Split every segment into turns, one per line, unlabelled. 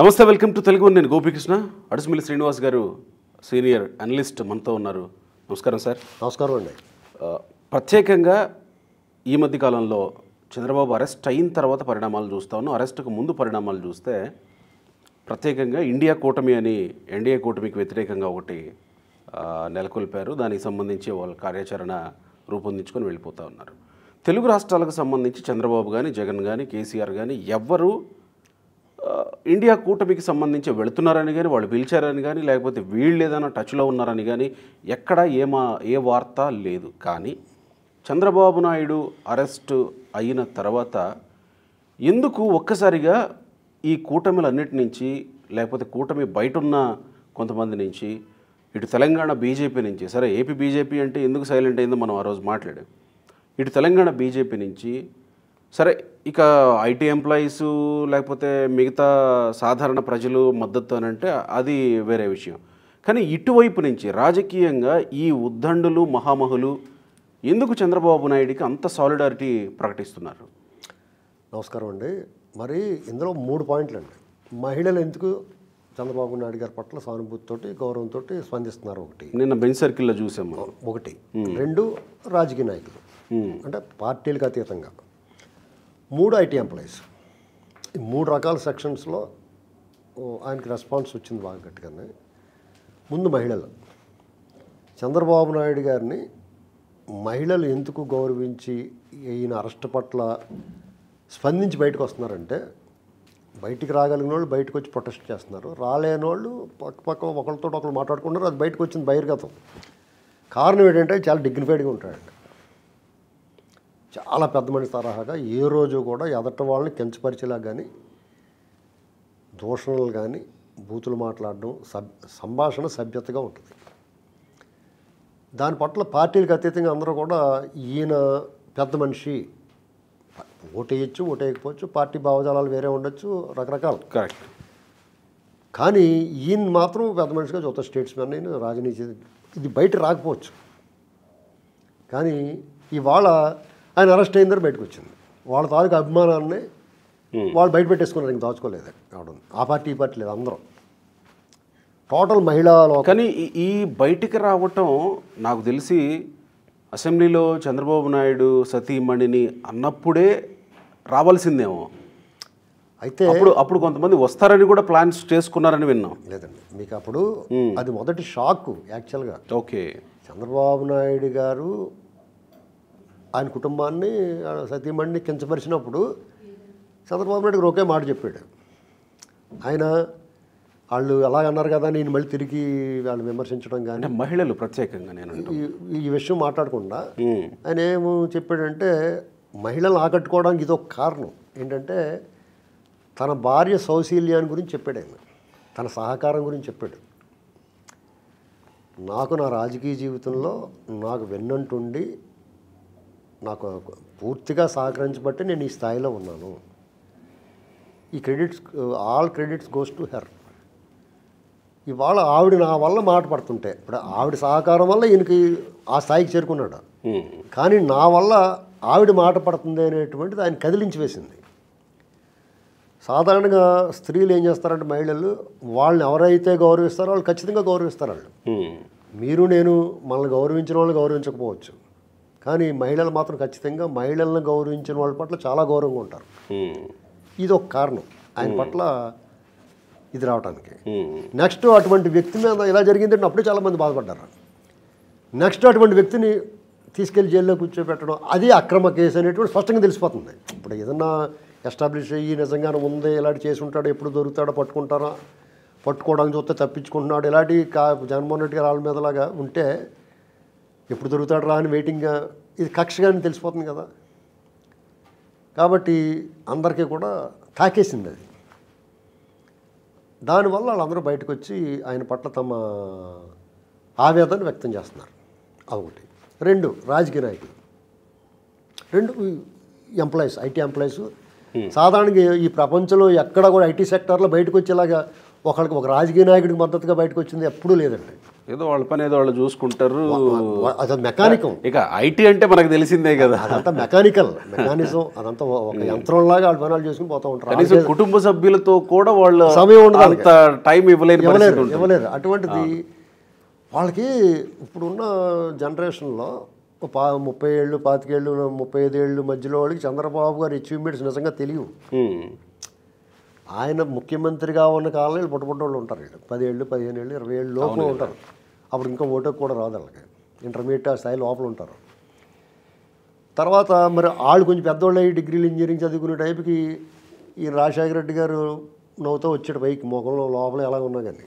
నమస్తే welcome to Telugu నేను గోపికృష్ణ అడుసుమిల్లి శ్రీనివాస్ గారు సీనియర్ అనలిస్ట్ మనతో ఉన్నారు నమస్కారం సార్ నమస్కారం అండి ప్రత్యేకంగా ఈ మధ్య కాలంలో చంద్రబాబు అరెస్ట్ అయిన తర్వాత పరిణామాలు చూస్తా ఉన్నాం అరెస్ట్కు ముందు పరిణామాలు చూస్తే ప్రత్యేకంగా ఇండియా కూటమి అని ఎన్డీఏ కూటమికి వ్యతిరేకంగా ఒకటి నెలకొల్పారు దానికి సంబంధించి వాళ్ళ కార్యాచరణ రూపొందించుకొని వెళ్ళిపోతూ ఉన్నారు తెలుగు రాష్ట్రాలకు సంబంధించి చంద్రబాబు కానీ జగన్ కానీ కేసీఆర్ కానీ ఎవ్వరూ ఇండియా కూటమికి సంబంధించి వెళుతున్నారని కానీ వాళ్ళు పిలిచారని కానీ లేకపోతే వీళ్ళు ఏదైనా టచ్లో ఉన్నారని కానీ ఎక్కడ ఏమా ఏ వార్త లేదు కానీ చంద్రబాబు నాయుడు అరెస్ట్ అయిన తర్వాత ఎందుకు ఒక్కసారిగా ఈ కూటమిలన్నిటి నుంచి లేకపోతే కూటమి బయట ఉన్న కొంతమంది నుంచి ఇటు తెలంగాణ బీజేపీ నుంచి సరే ఏపీ బీజేపీ అంటే ఎందుకు సైలెంట్ అయిందో మనం ఆ రోజు మాట్లాడాం ఇటు తెలంగాణ బీజేపీ నుంచి సరే ఇక ఐటీ ఎంప్లాయీస్ లేకపోతే మిగతా సాధారణ ప్రజలు మద్దతు అని అంటే అది వేరే విషయం కానీ ఇటువైపు నుంచి రాజకీయంగా ఈ ఉద్దండులు మహామహులు ఎందుకు చంద్రబాబు నాయుడికి అంత సాలిడారిటీ ప్రకటిస్తున్నారు
నమస్కారం అండి మరి ఇందులో మూడు పాయింట్లు అండి మహిళలు ఎందుకు చంద్రబాబు నాయుడు గారి పట్ల సానుభూతితోటి గౌరవంతో స్పందిస్తున్నారు ఒకటి నిన్న బెంచ్ సర్కిల్లో చూసాము ఒకటి రెండు రాజకీయ నాయకులు అంటే పార్టీలకు అతీతంగా మూడు ఐటీ ఎంప్లాయీస్ ఈ మూడు రకాల సెక్షన్స్లో ఆయనకి రెస్పాన్స్ వచ్చింది బాగా గట్టిగానే ముందు మహిళలు చంద్రబాబు నాయుడు గారిని మహిళలు ఎందుకు గౌరవించి ఈయన అరెస్ట్ పట్ల స్పందించి బయటకు వస్తున్నారంటే బయటికి రాగలిగిన వాళ్ళు బయటకు వచ్చి ప్రొటెస్ట్ చేస్తున్నారు రాలేని వాళ్ళు పక్క పక్క ఒకరితో ఒకరు మాట్లాడుకుంటున్నారు అది బయటకు వచ్చింది బహిర్గతం కారణం ఏంటంటే చాలా డిగ్నిఫైడ్గా ఉంటాడు చాలా పెద్ద మనిషి తరహాగా ఏ రోజు కూడా ఎదట వాళ్ళని కించపరిచేలా కానీ దూషణలు కానీ బూతులు మాట్లాడడం సబ్ సంభాషణ సభ్యతగా ఉంటుంది దాని పట్ల పార్టీలకు అతీతంగా అందరూ కూడా ఈయన పెద్ద మనిషి ఓటేయచ్చు ఓటేయకపోవచ్చు పార్టీ భావజాలాలు వేరే ఉండొచ్చు రకరకాలు కరెక్ట్ కానీ ఈయన మాత్రం పెద్ద మనిషిగా చూస్తా స్టేట్స్మెన్ నేను రాజనీతి ఇది బయట రాకపోవచ్చు కానీ ఇవాళ ఆయన అరెస్ట్ అయిందని బయటకు వచ్చింది వాళ్ళ తాలూకు అభిమానాన్ని వాళ్ళు బయట పెట్టేసుకున్నారు ఇంకా దాచుకోలేదు కావడం ఆ పార్టీ
ఈ పార్టీ లేదు అందరం టోటల్ మహిళా కానీ ఈ బయటికి రావటం నాకు తెలిసి అసెంబ్లీలో చంద్రబాబు నాయుడు సతీమణిని అన్నప్పుడే రావాల్సిందేమో అయితే అప్పుడు అప్పుడు కొంతమంది వస్తారని కూడా ప్లాన్స్ చేసుకున్నారని విన్నాం లేదండి మీకు అప్పుడు అది మొదటి షాక్ యాక్చువల్గా ఓకే
చంద్రబాబు నాయుడు గారు ఆయన కుటుంబాన్ని సతీమణిని కించపరిచినప్పుడు చంద్రబాబు నాయుడు గారు ఒకే మాట చెప్పాడు ఆయన వాళ్ళు అన్నారు కదా నేను మళ్ళీ తిరిగి వాళ్ళు విమర్శించడం కానీ మహిళలు ప్రత్యేకంగా నేను ఈ విషయం మాట్లాడకుండా ఆయన ఏమి చెప్పాడంటే మహిళలు ఆకట్టుకోవడానికి ఇదొక కారణం ఏంటంటే తన భార్య సౌశీల్యాన్ని గురించి చెప్పాడు ఆయన తన సహకారం గురించి చెప్పాడు నాకు నా రాజకీయ జీవితంలో నాకు వెన్నంటుండి నాకు పూర్తిగా సహకరించబట్టి నేను ఈ స్థాయిలో ఉన్నాను ఈ credits all credits goes to her ఇవాళ ఆవిడ నా వల్ల మాట పడుతుంటే ఇప్పుడు ఆవిడ సహకారం వల్ల ఈయనకి ఆ స్థాయికి చేరుకున్నాడు కానీ నా వల్ల ఆవిడ మాట పడుతుంది అనేటువంటిది ఆయన కదిలించి వేసింది సాధారణంగా స్త్రీలు ఏం చేస్తారంటే మహిళలు వాళ్ళని ఎవరైతే గౌరవిస్తారో వాళ్ళు ఖచ్చితంగా గౌరవిస్తారు వాళ్ళు మీరు నేను మనల్ని గౌరవించిన వాళ్ళు గౌరవించకపోవచ్చు కానీ మహిళలు మాత్రం ఖచ్చితంగా మహిళలను గౌరవించిన వాళ్ళ పట్ల చాలా గౌరవంగా ఉంటారు ఇది ఒక కారణం ఆయన పట్ల ఇది రావడానికి నెక్స్ట్ అటువంటి వ్యక్తి మీద ఇలా జరిగిందంటే అప్పుడే చాలామంది బాధపడ్డారు నెక్స్ట్ అటువంటి వ్యక్తిని తీసుకెళ్లి జైల్లో కూర్చోపెట్టడం అది అక్రమ కేసు అనేటువంటి స్పష్టంగా తెలిసిపోతుంది ఇప్పుడు ఏదన్నా ఎస్టాబ్లిష్ అయ్యి నిజంగానే ఉంది ఇలాంటి చేసి ఉంటాడు ఎప్పుడు దొరుకుతాడో పట్టుకుంటారా పట్టుకోవడానికి చూస్తే తప్పించుకుంటున్నాడు ఇలాంటి కా జగన్మోహన్ రెడ్డి గారు వాళ్ళ మీదలాగా ఉంటే ఎప్పుడు దొరుకుతాడు రా అని వెయిటింగ్గా ఇది కక్షగానే తెలిసిపోతుంది కదా కాబట్టి అందరికీ కూడా తాకేసింది అది దానివల్ల వాళ్ళందరూ బయటకు వచ్చి ఆయన పట్ల తమ ఆవేదన వ్యక్తం చేస్తున్నారు ఒకటి రెండు రాజకీయ నాయకులు రెండు ఎంప్లాయీస్ ఐటీ ఎంప్లాయీస్ hmm. సాధారణంగా ఈ ప్రపంచంలో ఎక్కడ కూడా ఐటీ సెక్టర్లో బయటకు వచ్చేలాగా ఒకరికి ఒక రాజకీయ నాయకుడికి మద్దతుగా బయటకు వచ్చింది ఎప్పుడూ లేదండి
ఏదో వాళ్ళ పని ఏదో వాళ్ళు చూసుకుంటారు అదంతా మెకానికం ఇక ఐటీ అంటే మనకు తెలిసిందే కదా అదంతా మెకానికల్
మెకానిజం అదంతా ఒక hmm. యంత్రంలాగా వాళ్ళు పనులు పోతూ ఉంటారు కనీసం కుటుంబ సభ్యులతో కూడా వాళ్ళు సమయం ఉండదు అంత టైం ఇవ్వలేదు ఇవ్వలేదు ఇవ్వలేదు అటువంటిది వాళ్ళకి ఇప్పుడున్న జనరేషన్లో పా ముప్పై ఏళ్ళు పాతికేళ్ళు ముప్పై ఏళ్ళు మధ్యలో వాళ్ళకి చంద్రబాబు గారి అచీవ్మెంట్స్ నిజంగా తెలియవు hmm. ఆయన ముఖ్యమంత్రిగా ఉన్న కాలంలో పుట్టపుట్ట వాళ్ళు ఉంటారు వీళ్ళు పదేళ్ళు పదిహేను ఏళ్ళు ఇరవై ఏళ్ళు లోపల ఉంటారు అప్పుడు ఇంకా ఓటోకి కూడా రాదు వాళ్ళకి ఇంటర్మీడియట్ స్థాయిలో లోపల ఉంటారు తర్వాత మరి వాళ్ళు కొంచెం పెద్దవాళ్ళు అయ్యి డిగ్రీలు ఇంజనీరింగ్ చదువుకునే టైప్కి ఈ రాజశేఖర రెడ్డి గారు నవ్వుతో వచ్చాడు పైకి ముఖంలో లోపల ఎలా ఉన్నా కానీ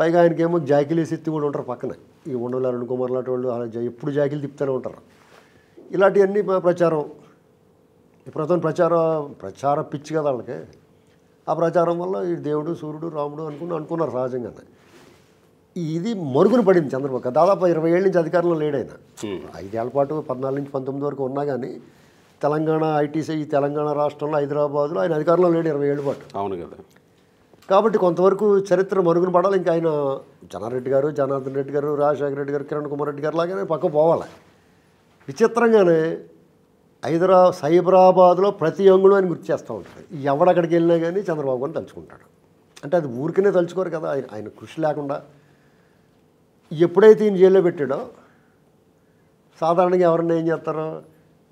పైగా ఆయనకేమో జాకిలీ శక్తి కూడా ఉంటారు పక్కన ఈ ఉండవల్లి అరుణ్ కుమార్ లాంటి వాళ్ళు అలా ఎప్పుడు జాకిలు తిప్పుతూనే ఉంటారు ఇలాంటివన్నీ ప్రచారం ప్రస్తుతం ప్రచార ప్రచార పిచ్చి కదా వాళ్ళకి ఆ ప్రచారం వల్ల ఈ దేవుడు సూర్యుడు రాముడు అనుకుని అనుకున్నారు సహజంగానే ఇది మరుగున పడింది చంద్రబాబు దాదాపు ఇరవై ఏళ్ళ నుంచి అధికారంలో లేడైనా ఐదేళ్ల పాటు పద్నాలుగు నుంచి పంతొమ్మిది వరకు ఉన్నా కానీ తెలంగాణ ఐటీసీ తెలంగాణ రాష్ట్రంలో హైదరాబాద్లో ఆయన అధికారంలో లేడు ఇరవై ఏళ్ళ పాటు అవును కదా కాబట్టి కొంతవరకు చరిత్ర మరుగున పడాలి ఇంకా ఆయన జనారెడ్డి గారు జనార్దన్ రెడ్డి గారు రాజశేఖర రెడ్డి గారు కిరణ్ కుమార్ రెడ్డి గారు లాగానే పక్క పోవాలి విచిత్రంగానే హైదరా సైబరాబాద్లో ప్రతి అంగుళం ఆయన గుర్తు చేస్తూ ఉంటాడు ఎవడక్కడికి వెళ్ళినా కానీ చంద్రబాబు గారిని తలుచుకుంటాడు అంటే అది ఊరికనే తలుచుకోరు కదా ఆయన ఆయన కృషి లేకుండా ఎప్పుడైతే ఈయన జైల్లో పెట్టాడో సాధారణంగా ఎవరన్నా ఏం చేస్తారో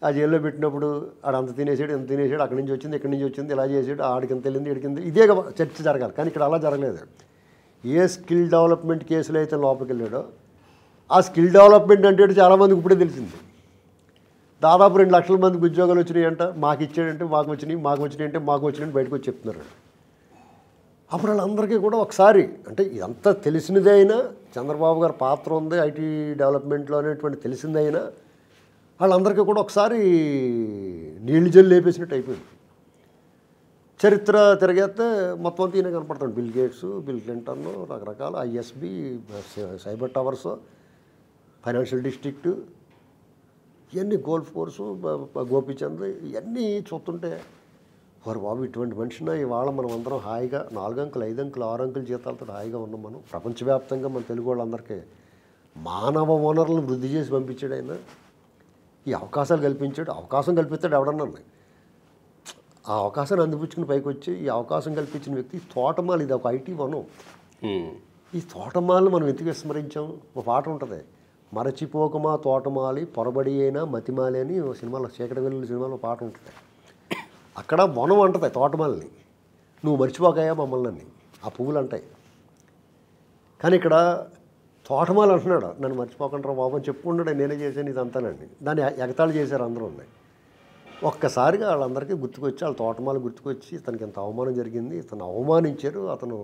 ఆ జైల్లో పెట్టినప్పుడు ఆడ అంత తినేసాడు ఎంత తినేసాడు అక్కడి నుంచి వచ్చింది ఇక్కడి నుంచి వచ్చింది ఇలా చేసాడు ఆడికి ఇంత వెళ్ళింది ఇడికి ఇదే చర్చ జరగాలి కానీ ఇక్కడ అలా జరగలేదు ఏ స్కిల్ డెవలప్మెంట్ కేసులో అయితే లోపలికి వెళ్ళాడో ఆ స్కిల్ డెవలప్మెంట్ అంటే చాలామందికి ఇప్పుడే తెలిసింది దాదాపు రెండు లక్షల మందికి ఉద్యోగాలు వచ్చినాయి అంట మాకు ఇచ్చాడంటే మాకు వచ్చినాయి మాకు వచ్చినాయి అంటే మాకు వచ్చినాయి బయటకు వచ్చి చెప్తున్నారు అప్పుడు వాళ్ళందరికీ కూడా ఒకసారి అంటే ఇదంతా తెలిసినదే అయినా చంద్రబాబు గారి పాత్ర ఉంది ఐటీ డెవలప్మెంట్లో అనేటువంటి తెలిసిందే అయినా వాళ్ళందరికీ కూడా ఒకసారి నీళ్లు జల్లు లేపేసినట్టు అయిపోయింది చరిత్ర తిరిగేస్తే మొత్తం అంతా ఈయన కనపడతాడు బిల్ గేట్స్ బిల్ క్లింటన్ రకరకాల ISB cyber towers financial district ఇవన్నీ గోల్ఫ్ కోర్సు గోపీచంద్ ఇవన్నీ చూస్తుంటే వారు బాబు ఇటువంటి మనిషిన ఇవాళ మనం అందరం హాయిగా నాలుగు అంకులు ఐదు అంకులు ఆరు అంకులు జీతాలతో హాయిగా ఉన్నాం మనం ప్రపంచవ్యాప్తంగా మన తెలుగు వాళ్ళందరికీ మానవ వనరులను వృద్ధి చేసి పంపించాడు ఆయన ఈ అవకాశాలు కల్పించాడు అవకాశం కల్పిస్తాడు ఎవడన్నా ఆ అవకాశాన్ని అందిపుచ్చుకుని పైకి వచ్చి ఈ అవకాశం కల్పించిన వ్యక్తి తోటమాలు ఇది ఒక ఐటీ వనం ఈ తోటమాలను మనం ఎందుకు విస్మరించాం ఒక పాట ఉంటుంది మరచిపోకమా తోటమాలి పొరబడి అయినా మతిమాలి అని సినిమాలో చీకటి వెళ్ళిన సినిమాలో పాట ఉంటుంది అక్కడ మొనం అంటుంది తోటమాలని నువ్వు మర్చిపోకాయా మమ్మల్ని ఆ పువ్వులు అంటాయి కానీ ఇక్కడ తోటమాలు అంటున్నాడు నన్ను మర్చిపోకుండా బాబు అని చెప్పుకుంటాడు నేనే చేశాను అంతానండి దాన్ని ఎగతాళి చేశారు అందరూ ఉన్నాయి ఒక్కసారిగా వాళ్ళందరికీ గుర్తుకొచ్చి వాళ్ళ తోటమాలు గుర్తుకొచ్చి ఇతనికి ఇంత అవమానం జరిగింది ఇతను అవమానించారు అతను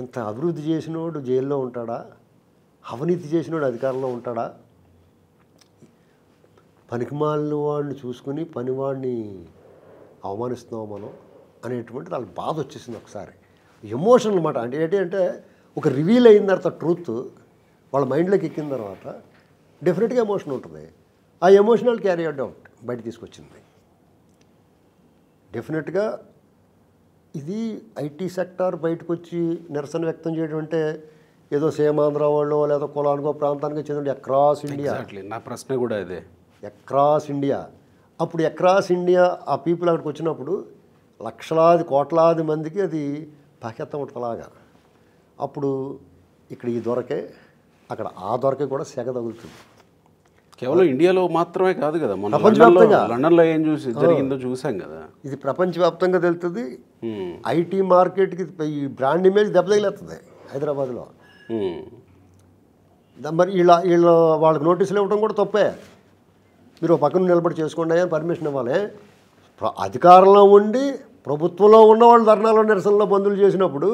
ఇంత అభివృద్ధి చేసినోడు జైల్లో ఉంటాడా అవినీతి చేసినోడు అధికారంలో ఉంటాడా పనికిమాలిన వాడిని చూసుకుని పనివాడిని అవమానిస్తున్నాం మనం అనేటువంటి వాళ్ళకి బాధ వచ్చేసింది ఒకసారి ఎమోషన్ అనమాట అంటే ఏంటి అంటే ఒక రివీల్ అయిన తర్వాత ట్రూత్ వాళ్ళ మైండ్లోకి ఎక్కిన తర్వాత డెఫినెట్గా ఎమోషన్ ఉంటుంది ఆ ఎమోషనల్ క్యారీ అవుట్ బయట తీసుకొచ్చింది డెఫినెట్గా ఇది ఐటీ సెక్టార్ బయటకు వచ్చి నిరసన వ్యక్తం చేయడం అంటే ఏదో సీమాంధ్ర వాళ్ళు లేదా కులానికో ప్రాంతానికి చెందిన అక్రాస్ ఇండియా
నా ప్రశ్న కూడా ఇదే
అక్రాస్ ఇండియా అప్పుడు అక్రాస్ ఇండియా ఆ పీపుల్ అక్కడికి వచ్చినప్పుడు లక్షలాది కోట్లాది మందికి అది పకెత్తం ఒకలాగా అప్పుడు ఇక్కడ ఈ దొరకే అక్కడ ఆ
దొరకే కూడా సెగ తగులుతుంది కేవలం ఇండియాలో మాత్రమే కాదు కదా మన ప్రపంచవ్యాప్తంగా లండన్లో ఏం చూసి జరిగిందో చూసాం కదా
ఇది ప్రపంచవ్యాప్తంగా తెలుస్తుంది ఐటీ మార్కెట్కి ఈ బ్రాండ్ ఇమేజ్ దెబ్బతగిలేస్తుంది హైదరాబాద్లో మరి వీళ్ళ వీళ్ళు వాళ్ళకి నోటీసులు ఇవ్వడం కూడా తప్పే మీరు పక్కన నిలబడి చేసుకోండి అని పర్మిషన్ ఇవ్వాలి అధికారంలో ఉండి ప్రభుత్వంలో ఉన్న వాళ్ళు ధర్నాలో నిరసనలో బంధువులు చేసినప్పుడు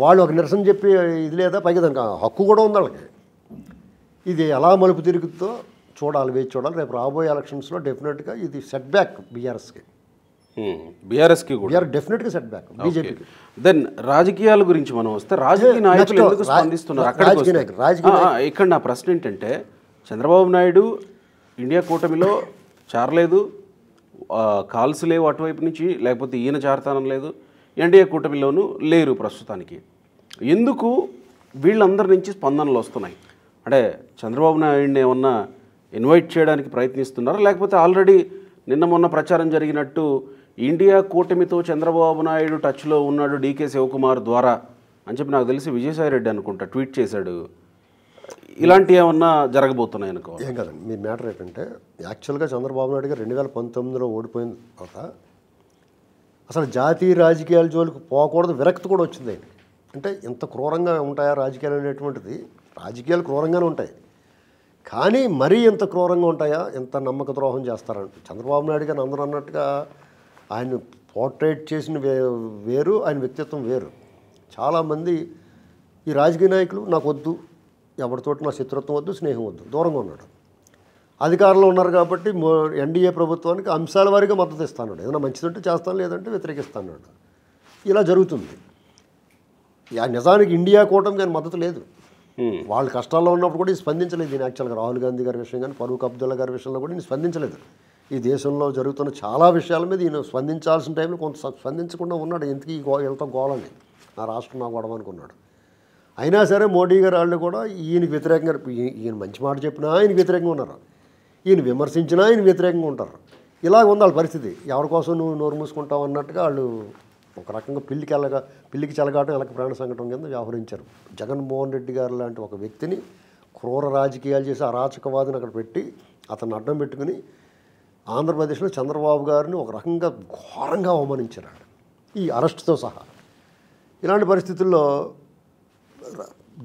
వాళ్ళు ఒక నిరసన చెప్పి ఇది లేదా పైకి దానికి హక్కు కూడా ఉంది వాళ్ళకి ఇది ఎలా మలుపు తిరుగుతుందో చూడాలి వేచి చూడాలి రేపు రాబోయే ఎలక్షన్స్లో డెఫినెట్గా ఇది సెట్ బ్యాక్ బీఆర్ఎస్కి
బీఆర్ఎస్కి కూడా డెఫినెట్గా సెట్ బ్యాక్ బీజేపీకి దెన్ రాజకీయాల గురించి మనం వస్తే రాజకీయ నాయకులు ఎందుకు స్పందిస్తున్నారు ఇక్కడ నా ప్రశ్న ఏంటంటే చంద్రబాబు నాయుడు ఇండియా కూటమిలో చేరలేదు కాల్స్ లేవు అటువైపు నుంచి లేకపోతే ఈయన చేరతానం లేదు ఎన్డీఏ కూటమిలోనూ లేరు ప్రస్తుతానికి ఎందుకు వీళ్ళందరి నుంచి స్పందనలు వస్తున్నాయి అంటే చంద్రబాబు నాయుడిని ఏమన్నా ఇన్వైట్ చేయడానికి ప్రయత్నిస్తున్నారా లేకపోతే ఆల్రెడీ నిన్న మొన్న ప్రచారం జరిగినట్టు ఇండియా కూటమితో చంద్రబాబు నాయుడు టచ్లో ఉన్నాడు డీకే శివకుమార్ ద్వారా అని చెప్పి నాకు తెలిసి విజయసాయిరెడ్డి అనుకుంటా ట్వీట్ చేశాడు ఇలాంటి ఏమన్నా జరగబోతున్నాయి అనుకో
ఏం కదండి మీ మ్యాటర్ ఏంటంటే యాక్చువల్గా చంద్రబాబు నాయుడు గారు రెండు వేల పంతొమ్మిదిలో ఓడిపోయిన తర్వాత
అసలు జాతీయ రాజకీయాల జోలికి పోకూడదు
విరక్తి కూడా వచ్చింది ఆయన అంటే ఇంత క్రూరంగా ఉంటాయా రాజకీయాలు అనేటువంటిది రాజకీయాలు క్రూరంగానే ఉంటాయి కానీ మరీ ఇంత క్రూరంగా ఉంటాయా ఇంత నమ్మక ద్రోహం చేస్తారంటే చంద్రబాబు నాయుడు గారు అందరూ అన్నట్టుగా ఆయన పోర్ట్రేట్ చేసిన వేరు ఆయన వ్యక్తిత్వం వేరు చాలామంది ఈ రాజకీయ నాయకులు నాకు వద్దు ఎవరితోటి నా శత్రుత్వం వద్దు స్నేహం వద్దు దూరంగా ఉన్నాడు అధికారంలో ఉన్నారు కాబట్టి ఎన్డీఏ ప్రభుత్వానికి అంశాల వారిగా మద్దతు ఇస్తాను ఏదైనా మంచిదంటే చేస్తాను లేదంటే వ్యతిరేకిస్తాను ఇలా జరుగుతుంది నిజానికి ఇండియా కూటమి కానీ మద్దతు లేదు వాళ్ళు కష్టాల్లో ఉన్నప్పుడు కూడా స్పందించలేదు దీని యాక్చువల్గా రాహుల్ గాంధీ గారి విషయం కానీ ఫరూక్ అబ్దుల్లా గారి విషయంలో కూడా నేను స్పందించలేదు ఈ దేశంలో జరుగుతున్న చాలా విషయాల మీద ఈయన స్పందించాల్సిన టైంలో కొంత స్పందించకుండా ఉన్నాడు ఎందుకు ఈ వీళ్ళతో గోలని నా రాష్ట్రం నా గొడవ అనుకున్నాడు అయినా సరే మోడీ గారు వాళ్ళు కూడా ఈయన వ్యతిరేకంగా ఈయన మంచి మాట చెప్పినా ఆయన వ్యతిరేకంగా ఉన్నారు ఈయన విమర్శించినా ఆయన వ్యతిరేకంగా ఉంటారు ఇలా ఉంది వాళ్ళ పరిస్థితి ఎవరి కోసం నువ్వు నోరు మూసుకుంటావు అన్నట్టుగా వాళ్ళు ఒక రకంగా పిల్లికి ఎలాగా పిల్లికి చెలగాటం వెళ్ళక ప్రాణ సంఘటన కింద వ్యవహరించారు జగన్మోహన్ రెడ్డి గారు లాంటి ఒక వ్యక్తిని క్రూర రాజకీయాలు చేసి అరాచకవాదిని అక్కడ పెట్టి అతను అడ్డం పెట్టుకుని ఆంధ్రప్రదేశ్లో చంద్రబాబు గారిని ఒక రకంగా ఘోరంగా అవమానించారు ఈ అరెస్ట్తో సహా ఇలాంటి పరిస్థితుల్లో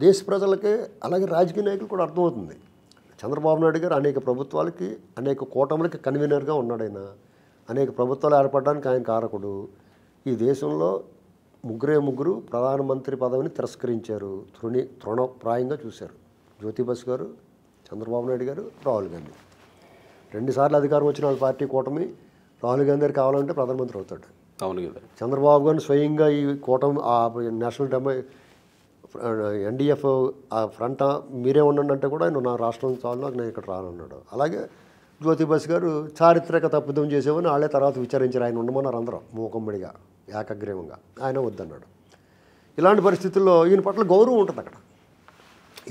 దేశ ప్రజలకే అలాగే రాజకీయ నాయకులు కూడా అర్థమవుతుంది చంద్రబాబు నాయుడు గారు అనేక ప్రభుత్వాలకి అనేక కూటములకి కన్వీనర్గా ఉన్నాడు అనేక ప్రభుత్వాలు ఏర్పడడానికి ఆయన కారకుడు ఈ దేశంలో ముగ్గురే ముగ్గురు ప్రధానమంత్రి పదవిని తిరస్కరించారు తృణి తృణప్రాయంగా చూశారు జ్యోతిబస్ గారు చంద్రబాబు నాయుడు గారు రాహుల్ గాంధీ రెండుసార్లు అధికారం వచ్చిన వాళ్ళ పార్టీ కూటమి రాహుల్ గాంధీ గారు కావాలంటే ప్రధానమంత్రి అవుతాడు అవును కదా చంద్రబాబు గారు స్వయంగా ఈ కూటమి నేషనల్ డెమో ఎన్డీఎఫ్ ఆ ఫ్రంట్ మీరే ఉండండి అంటే కూడా ఆయన నా రాష్ట్రం చాలు నాకు నేను ఇక్కడ రానున్నాడు అలాగే జ్యోతిబస్ గారు చారిత్రక తప్పిదం చేసేవని వాళ్ళే తర్వాత విచారించారు ఆయన ఉండమన్నారు అందరం మూకమ్మడిగా ఏకగ్రీవంగా ఆయన వద్దన్నాడు ఇలాంటి పరిస్థితుల్లో ఈయన పట్ల గౌరవం ఉంటుంది అక్కడ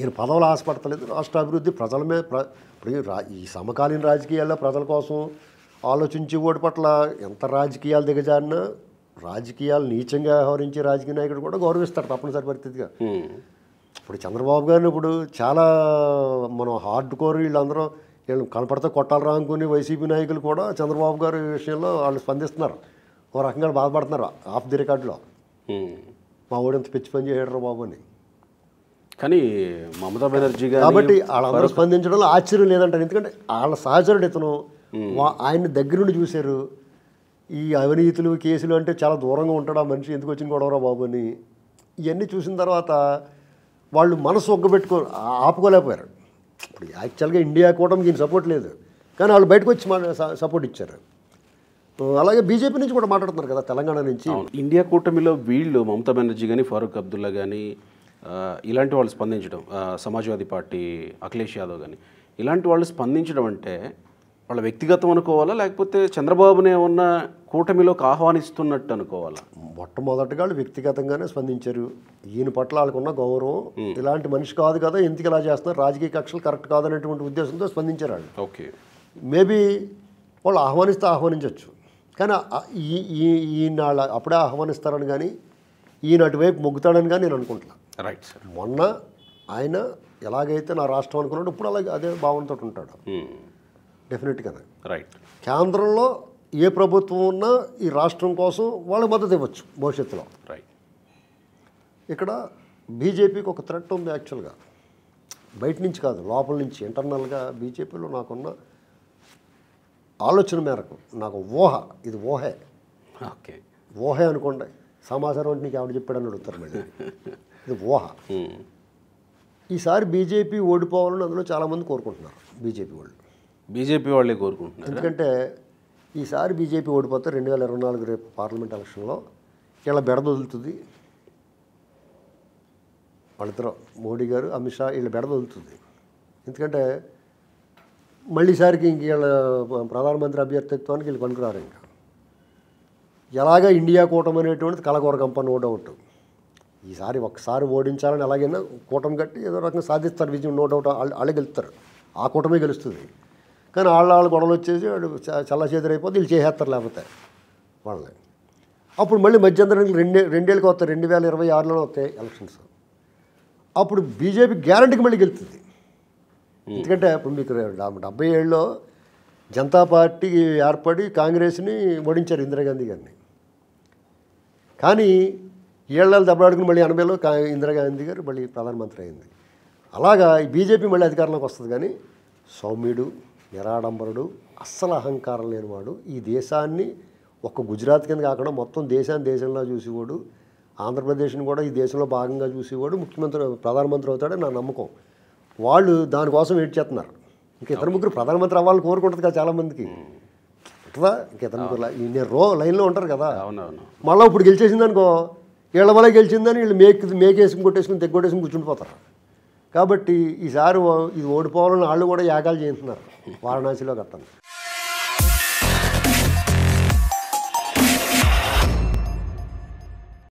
ఈయన పదవులు ఆశపడతలేదు రాష్ట్ర అభివృద్ధి ప్రజల మీద ఈ సమకాలీన రాజకీయాల్లో ప్రజల కోసం ఆలోచించి ఓటి పట్ల ఎంత రాజకీయాలు దిగజారినా రాజకీయాలు నీచంగా వ్యవహరించే రాజకీయ నాయకుడు కూడా గౌరవిస్తారు తప్పనిసరి పరిస్థితిగా ఇప్పుడు చంద్రబాబు గారిని ఇప్పుడు చాలా మనం హార్డ్ కోర్ వీళ్ళందరూ వీళ్ళు కనపడితే కొట్టాలరా అనుకుని వైసీపీ నాయకులు కూడా చంద్రబాబు గారి విషయంలో వాళ్ళు స్పందిస్తున్నారు ఓ రకంగా బాధపడుతున్నారు ఆఫ్ ది రికార్డులో మా ఓడింత పిచ్చి పని చేయడరా బాబు అని
కానీ మమతా బెనర్జీ గారు కాబట్టి వాళ్ళందరూ
స్పందించడంలో ఆశ్చర్యం లేదంటారు ఎందుకంటే వాళ్ళ సహచరుడు ఇతను ఆయన్ని దగ్గర నుండి చూశారు ఈ అవినీతులు కేసులు అంటే చాలా దూరంగా ఉంటాడు ఆ మనిషి ఎందుకు వచ్చిన గొడవరా బాబు అని ఇవన్నీ చూసిన తర్వాత వాళ్ళు మనసు ఒగ్గబెట్టుకో ఆపుకోలేకపోయారు ఇప్పుడు యాక్చువల్గా ఇండియా కూడా ఈయన సపోర్ట్ లేదు కానీ వాళ్ళు బయటకు వచ్చి సపోర్ట్ ఇచ్చారు అలాగే బీజేపీ నుంచి కూడా మాట్లాడుతున్నారు కదా తెలంగాణ నుంచి
ఇండియా కూటమిలో వీళ్ళు మమతా బెనర్జీ కానీ ఫారూక్ అబ్దుల్లా కానీ ఇలాంటి వాళ్ళు స్పందించడం సమాజ్వాదీ పార్టీ అఖిలేష్ యాదవ్ కానీ ఇలాంటి వాళ్ళు స్పందించడం అంటే వాళ్ళ వ్యక్తిగతం అనుకోవాలా లేకపోతే చంద్రబాబునే ఉన్న కూటమిలోకి ఆహ్వానిస్తున్నట్టు అనుకోవాలా మొట్టమొదటిగా వాళ్ళు
వ్యక్తిగతంగానే స్పందించారు ఈయన పట్ల వాళ్ళకున్న గౌరవం ఇలాంటి మనిషి కాదు కదా ఎందుకు ఇలా చేస్తున్నారు రాజకీయ కక్షలు కరెక్ట్ కాదనేటువంటి ఉద్దేశంతో స్పందించారు వాళ్ళు ఓకే మేబీ వాళ్ళు ఆహ్వానిస్తే ఆహ్వానించవచ్చు కానీ ఈ ఈయన అప్పుడే ఆహ్వానిస్తారని కానీ ఈయన అటువైపు మొగ్గుతాడని కానీ నేను అనుకుంటున్నా రైట్ సార్ మొన్న ఆయన ఎలాగైతే నా రాష్ట్రం అనుకున్నాడు ఇప్పుడు అలాగే అదే భావనతో ఉంటాడు డెఫినెట్గా రైట్ కేంద్రంలో ఏ ప్రభుత్వం ఉన్నా ఈ రాష్ట్రం కోసం వాళ్ళు మద్దతు ఇవ్వచ్చు భవిష్యత్తులో రైట్ ఇక్కడ బీజేపీకి ఒక థ్రెట్ ఉంది యాక్చువల్గా బయట నుంచి కాదు లోపల నుంచి ఇంటర్నల్గా బీజేపీలో నాకున్న ఆలోచన మేరకు నాకు ఊహ ఇది ఊహే ఓకే ఊహే అనుకోండి సమాచారం అంటే నీకు ఎవరు చెప్పాడని అడుగుతారు మళ్ళీ ఇది ఊహ ఈసారి బీజేపీ ఓడిపోవాలని అందులో చాలామంది కోరుకుంటున్నారు బీజేపీ వాళ్ళు
బీజేపీ వాళ్ళే కోరుకుంటున్నారు ఎందుకంటే
ఈసారి బీజేపీ ఓడిపోతే రెండు వేల ఇరవై నాలుగు రేపు పార్లమెంట్ ఎలక్షన్లో ఇలా బెడదొదులుతుంది వాళ్ళిద్దరం మోడీ గారు అమిత్ షా వీళ్ళ బెడదొదులుతుంది ఎందుకంటే మళ్ళీసారికి ఇంక వీళ్ళ ప్రధానమంత్రి అభ్యర్థిత్వానికి వీళ్ళు పనుకురారు ఇంకా ఎలాగ ఇండియా కూటమి అనేటువంటిది కలగొరగంప నో డౌట్ ఈసారి ఒకసారి ఓడించాలని ఎలాగైనా కూటమి కట్టి ఏదో రకంగా సాధిస్తారు విజయం నో డౌట్ వాళ్ళే గెలుస్తారు ఆ కూటమే గెలుస్తుంది కానీ వాళ్ళ వాళ్ళు గొడవలు వచ్చేసి వాడు చల్ల అయిపోతే వీళ్ళు చేసేస్తారు లేకపోతే వాళ్ళని అప్పుడు మళ్ళీ మధ్యంతరానికి రెండే రెండేళ్ళకి వస్తాయి రెండు వేల ఇరవై ఆరులోనే వస్తాయి ఎలక్షన్స్ అప్పుడు బీజేపీ గ్యారంటీకి మళ్ళీ గెలుతుంది ఎందుకంటే ఇప్పుడు మీకు డెబ్బై ఏళ్ళలో జనతా పార్టీ ఏర్పడి కాంగ్రెస్ని ఓడించారు ఇందిరాగాంధీ గారిని కానీ ఏళ్ళ దెబ్బలాడుకుని మళ్ళీ ఎనభైలో కా ఇందిరాగాంధీ గారు మళ్ళీ ప్రధానమంత్రి అయింది అలాగా ఈ బీజేపీ మళ్ళీ అధికారంలోకి వస్తుంది కానీ సౌమ్యుడు నిరాడంబరుడు అస్సలు అహంకారం లేనివాడు ఈ దేశాన్ని ఒక గుజరాత్ కింద కాకుండా మొత్తం దేశాన్ని దేశంలో చూసేవాడు ఆంధ్రప్రదేశ్ని కూడా ఈ దేశంలో భాగంగా చూసేవాడు ముఖ్యమంత్రి ప్రధానమంత్రి అవుతాడే నా నమ్మకం వాళ్ళు దానికోసం వెయిట్ చేస్తున్నారు ఇంకా ఇతర ముగ్గురు ప్రధానమంత్రి అవ్వాలని కోరుకుంటుంది కదా చాలామందికి కదా ఇంకా ఇతర ముగ్గురు రో లైన్లో ఉంటారు కదా మళ్ళీ ఇప్పుడు గెలిచేసింది అనుకో వీళ్ళ వల్ల గెలిచిందని వీళ్ళు మేక్ మేకేసుకుని కొట్టేసుకుని తెగ్గొట్టేసుకుని కూర్చుండిపోతారు కాబట్టి ఈసారి ఇది ఓడిపోవాలని వాళ్ళు కూడా యాగాలు చేస్తున్నారు వారణాసిలో గట్టండి